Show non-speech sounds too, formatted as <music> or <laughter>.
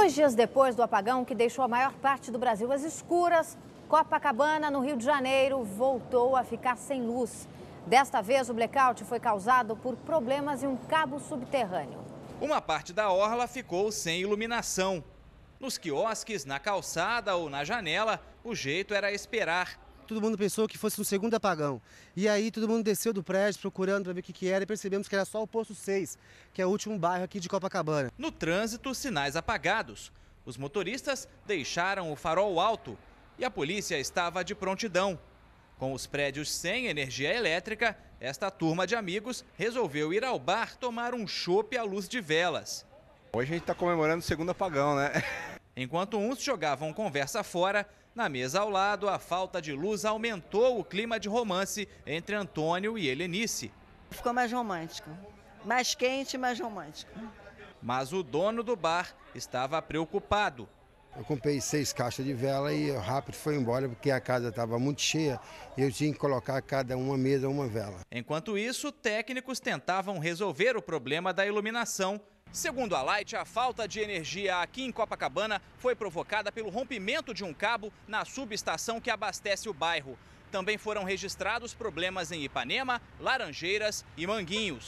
Dois dias depois do apagão que deixou a maior parte do Brasil às escuras, Copacabana, no Rio de Janeiro, voltou a ficar sem luz. Desta vez, o blackout foi causado por problemas em um cabo subterrâneo. Uma parte da orla ficou sem iluminação. Nos quiosques, na calçada ou na janela, o jeito era esperar todo mundo pensou que fosse um segundo apagão. E aí todo mundo desceu do prédio procurando para ver o que, que era e percebemos que era só o posto 6, que é o último bairro aqui de Copacabana. No trânsito, sinais apagados. Os motoristas deixaram o farol alto e a polícia estava de prontidão. Com os prédios sem energia elétrica, esta turma de amigos resolveu ir ao bar tomar um chopp à luz de velas. Hoje a gente está comemorando o segundo apagão, né? <laughs> Enquanto uns jogavam conversa fora, na mesa ao lado, a falta de luz aumentou o clima de romance entre Antônio e Helenice. Ficou mais romântico. Mais quente, mais romântico. Mas o dono do bar estava preocupado. Eu comprei seis caixas de vela e rápido foi embora porque a casa estava muito cheia e eu tinha que colocar cada uma mesa uma vela. Enquanto isso, técnicos tentavam resolver o problema da iluminação Segundo a Light, a falta de energia aqui em Copacabana foi provocada pelo rompimento de um cabo na subestação que abastece o bairro. Também foram registrados problemas em Ipanema, Laranjeiras e Manguinhos.